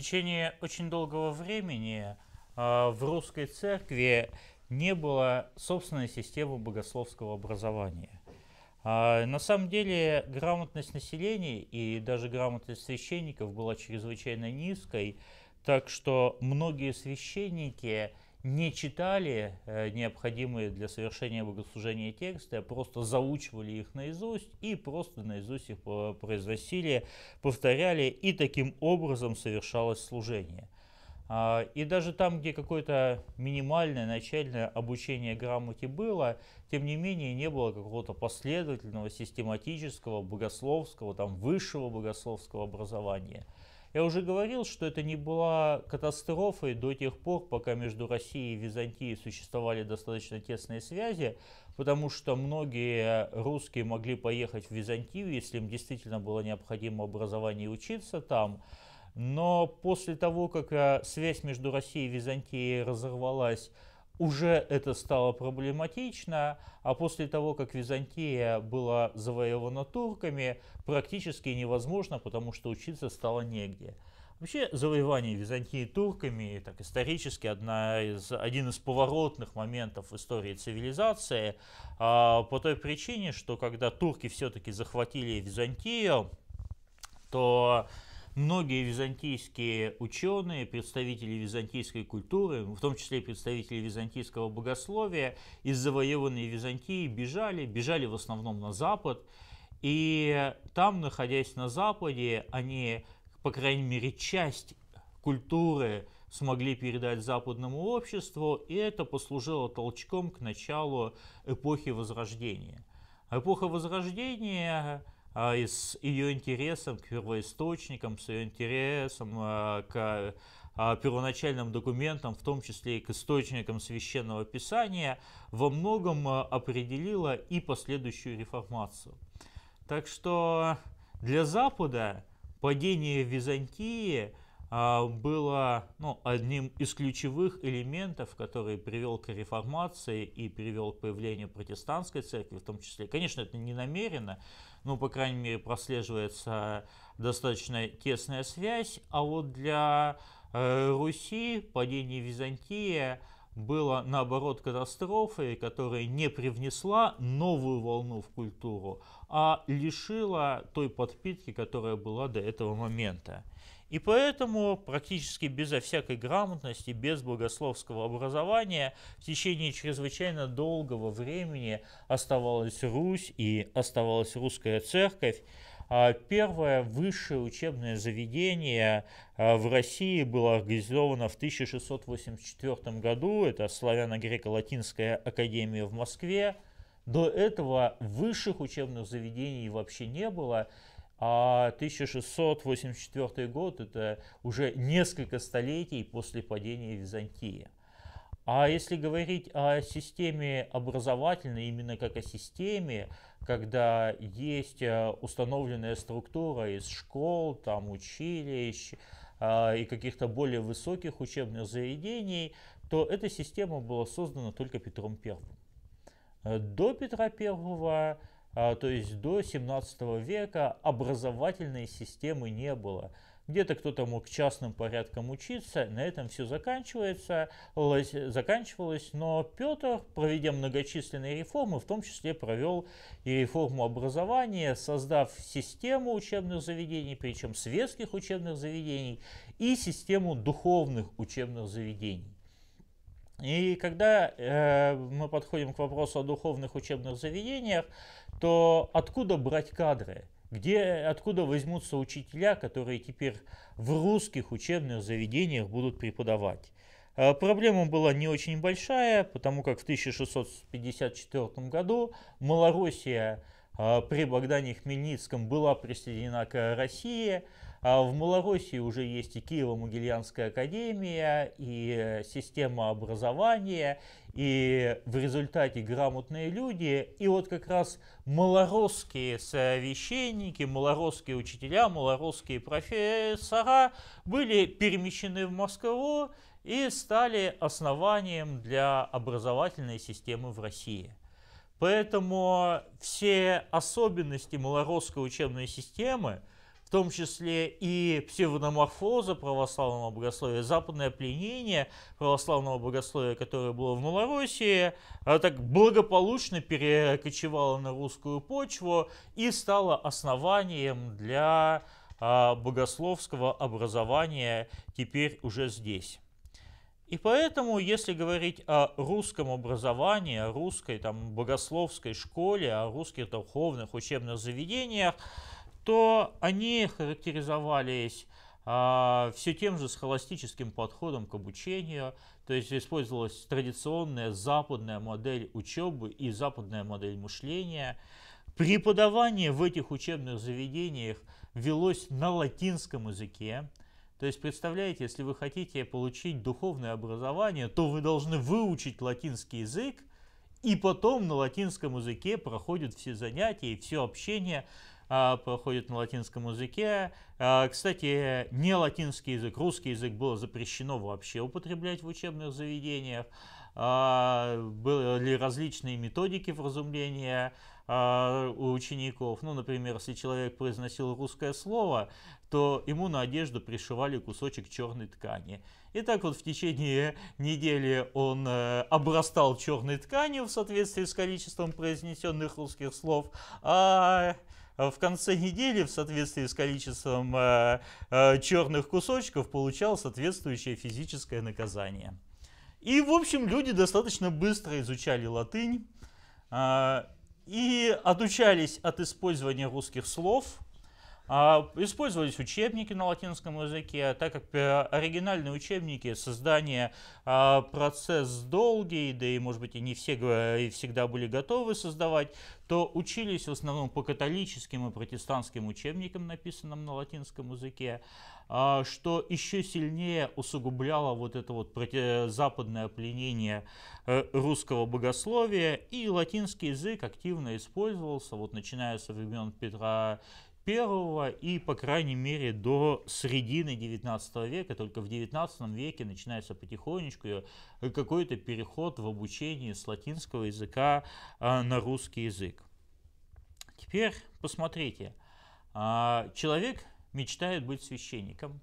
течение очень долгого времени а, в русской церкви не было собственной системы богословского образования. А, на самом деле грамотность населения и даже грамотность священников была чрезвычайно низкой, так что многие священники – не читали э, необходимые для совершения богослужения тексты, а просто заучивали их наизусть и просто наизусть их произносили, повторяли, и таким образом совершалось служение. А, и даже там, где какое-то минимальное начальное обучение грамоте было, тем не менее не было какого-то последовательного, систематического, богословского, там, высшего богословского образования – я уже говорил, что это не была катастрофой до тех пор, пока между Россией и Византией существовали достаточно тесные связи, потому что многие русские могли поехать в Византию, если им действительно было необходимо образование и учиться там. Но после того, как э, связь между Россией и Византией разорвалась уже это стало проблематично, а после того, как Византия была завоевана турками, практически невозможно, потому что учиться стало негде. Вообще завоевание Византии турками так, исторически одна из, один из поворотных моментов в истории цивилизации а, по той причине, что когда турки все-таки захватили Византию, то многие византийские ученые, представители византийской культуры, в том числе представители византийского богословия, из завоеванной Византии бежали, бежали в основном на запад, и там, находясь на западе, они, по крайней мере, часть культуры смогли передать западному обществу, и это послужило толчком к началу эпохи Возрождения. Эпоха Возрождения а, и с ее интересом к первоисточникам, с ее интересом а, к а, первоначальным документам, в том числе и к источникам священного писания, во многом а, определила и последующую реформацию. Так что для Запада падение Византии – а, было ну, одним из ключевых элементов, который привел к реформации и привел к появлению протестантской церкви в том числе. Конечно, это не намеренно, но, по крайней мере, прослеживается достаточно тесная связь. А вот для э, Руси падение Византии было наоборот катастрофой, которая не привнесла новую волну в культуру, а лишила той подпитки, которая была до этого момента. И поэтому практически безо всякой грамотности, без богословского образования в течение чрезвычайно долгого времени оставалась Русь и оставалась русская церковь, а первое высшее учебное заведение а, в России было организовано в 1684 году. Это Славяно-Греко-Латинская академия в Москве. До этого высших учебных заведений вообще не было. А 1684 год – это уже несколько столетий после падения Византии. А если говорить о системе образовательной, именно как о системе, когда есть э, установленная структура из школ, там училищ э, и каких-то более высоких учебных заведений, то эта система была создана только Петром Первым. Э, до Петра Первого, то есть до 17 века, образовательной системы не было где-то кто-то мог частным порядком учиться, на этом все заканчивается, заканчивалось, но Петр, проведя многочисленные реформы, в том числе провел и реформу образования, создав систему учебных заведений, причем светских учебных заведений, и систему духовных учебных заведений. И когда э, мы подходим к вопросу о духовных учебных заведениях, то откуда брать кадры? Где, откуда возьмутся учителя, которые теперь в русских учебных заведениях будут преподавать? Э, проблема была не очень большая, потому как в 1654 году Малороссия э, при Богдане Хмельницком была присоединена к России. А в Малороссии уже есть и киево могильянская академия, и э, система образования, и в результате грамотные люди, и вот как раз малоросские священники, малоросские учителя, малоросские профессора были перемещены в Москву и стали основанием для образовательной системы в России. Поэтому все особенности малоросской учебной системы, в том числе и псевдоморфоза православного богословия, западное пленение православного богословия, которое было в Малороссии, а так благополучно перекочевало на русскую почву и стало основанием для а, богословского образования теперь уже здесь. И поэтому, если говорить о русском образовании, о русской там, богословской школе, о русских духовных учебных заведениях, что они характеризовались а, все тем же схоластическим подходом к обучению, то есть использовалась традиционная западная модель учебы и западная модель мышления. Преподавание в этих учебных заведениях велось на латинском языке. То есть, представляете, если вы хотите получить духовное образование, то вы должны выучить латинский язык, и потом на латинском языке проходят все занятия и все общение а, проходит на латинском языке. А, кстати, не латинский язык, русский язык было запрещено вообще употреблять в учебных заведениях. А, были различные методики вразумления у учеников. Ну, например, если человек произносил русское слово, то ему на одежду пришивали кусочек черной ткани. И так вот в течение недели он э, обрастал черной тканью в соответствии с количеством произнесенных русских слов, а Э, в конце недели в соответствии с количеством э, э, черных кусочков получал соответствующее физическое наказание. И, в общем, люди достаточно быстро изучали латынь и отучались от использования русских слов – а, использовались учебники на латинском языке, так как э, оригинальные учебники создания а, процесс долгий, да и, может быть, и не все и всегда были готовы создавать, то учились в основном по католическим и протестантским учебникам, написанным на латинском языке а, что еще сильнее усугубляло вот это вот западное пленение э, русского богословия, и латинский язык активно использовался, вот начиная со времен Петра I и, по крайней мере, до середины 19 века. Только в 19 веке начинается потихонечку э, какой-то переход в обучении с латинского языка э, на русский язык. Теперь посмотрите. А, человек мечтает быть священником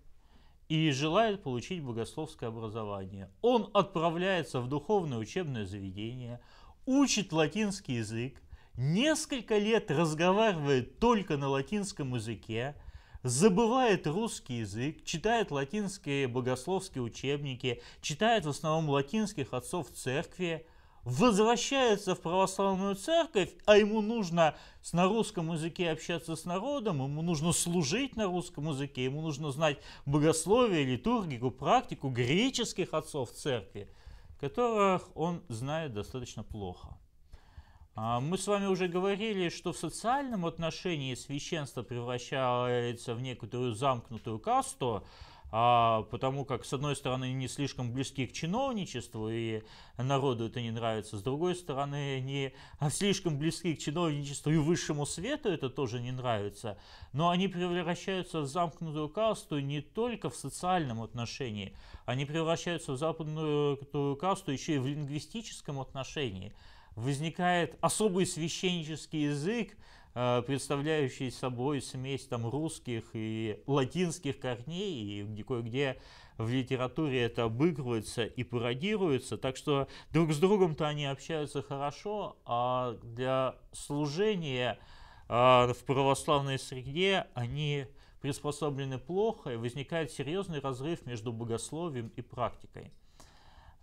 и желает получить богословское образование. Он отправляется в духовное учебное заведение, учит латинский язык, несколько лет разговаривает только на латинском языке, забывает русский язык, читает латинские богословские учебники, читает в основном латинских отцов церкви, возвращается в православную церковь, а ему нужно на русском языке общаться с народом, ему нужно служить на русском языке, ему нужно знать богословие, литургику, практику греческих отцов церкви, которых он знает достаточно плохо. А, мы с вами уже говорили, что в социальном отношении священство превращается в некоторую замкнутую касту, а, потому как, с одной стороны, не слишком близки к чиновничеству, и народу это не нравится, с другой стороны, не слишком близки к чиновничеству и высшему свету это тоже не нравится, но они превращаются в замкнутую касту не только в социальном отношении, они превращаются в западную касту еще и в лингвистическом отношении – возникает особый священнический язык, э, представляющий собой смесь там русских и латинских корней, и кое-где в литературе это обыгрывается и пародируется, так что друг с другом-то они общаются хорошо, а для служения э, в православной среде они приспособлены плохо, и возникает серьезный разрыв между богословием и практикой.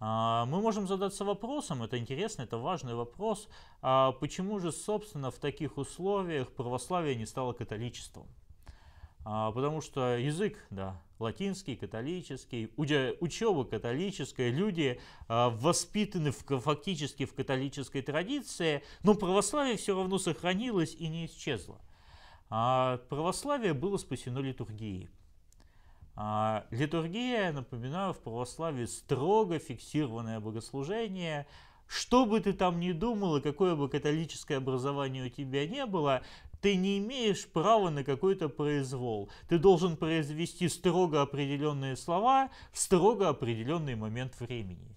А, мы можем задаться вопросом, это интересно, это важный вопрос, а почему же, собственно, в таких условиях православие не стало католичеством? А, потому что язык, да, латинский, католический, учеба католическая, люди а, воспитаны в, фактически в католической традиции, но православие все равно сохранилось и не исчезло. А православие было спасено литургией. А, литургия, напоминаю, в православии строго фиксированное богослужение. Что бы ты там ни думал, и какое бы католическое образование у тебя не было, ты не имеешь права на какой-то произвол. Ты должен произвести строго определенные слова в строго определенный момент времени.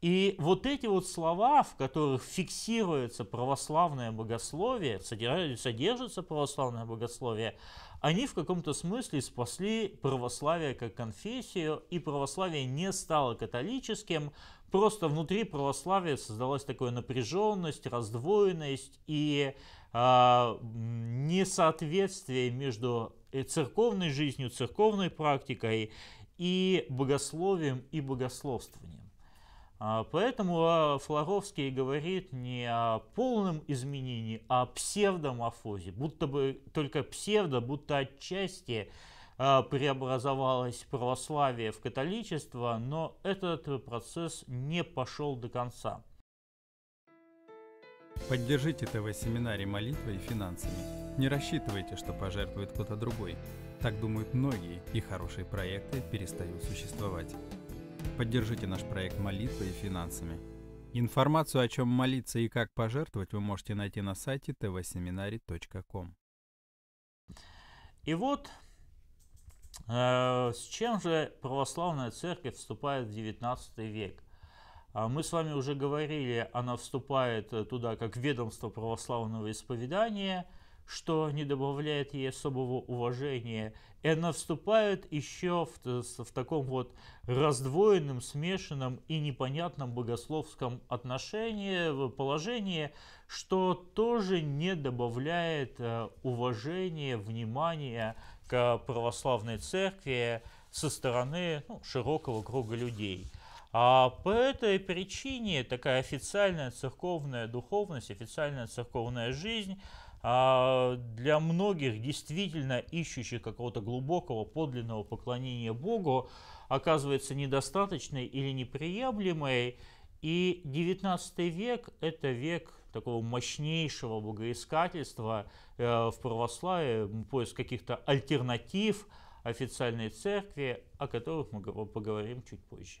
И вот эти вот слова, в которых фиксируется православное богословие, содержится православное богословие, они в каком-то смысле спасли православие как конфессию, и православие не стало католическим, просто внутри православия создалась такая напряженность, раздвоенность и э, несоответствие между церковной жизнью, церковной практикой и богословием и богословствованием. А, поэтому а, Флоровский говорит не о полном изменении, а о псевдоморфозе. Будто бы только псевдо, будто отчасти а, преобразовалось православие в католичество, но этот процесс не пошел до конца. Поддержите ТВ-семинарий молитвой и финансами. Не рассчитывайте, что пожертвует кто-то другой. Так думают многие, и хорошие проекты перестают существовать. Поддержите наш проект молитвой и финансами. Информацию, о чем молиться и как пожертвовать, вы можете найти на сайте tvseminary.com. И вот э, с чем же православная церковь вступает в 19 век? А мы с вами уже говорили, она вступает э, туда как ведомство православного исповедания – что не добавляет ей особого уважения. И она вступает еще в, в таком вот раздвоенном, смешанном и непонятном богословском отношении, положении, что тоже не добавляет э, уважения, внимания к православной церкви со стороны ну, широкого круга людей. А по этой причине такая официальная церковная духовность, официальная церковная жизнь а для многих действительно ищущих какого-то глубокого подлинного поклонения Богу оказывается недостаточной или неприемлемой. И XIX век – это век такого мощнейшего богоискательства э, в православии, поиск каких-то альтернатив официальной церкви, о которых мы поговорим чуть позже.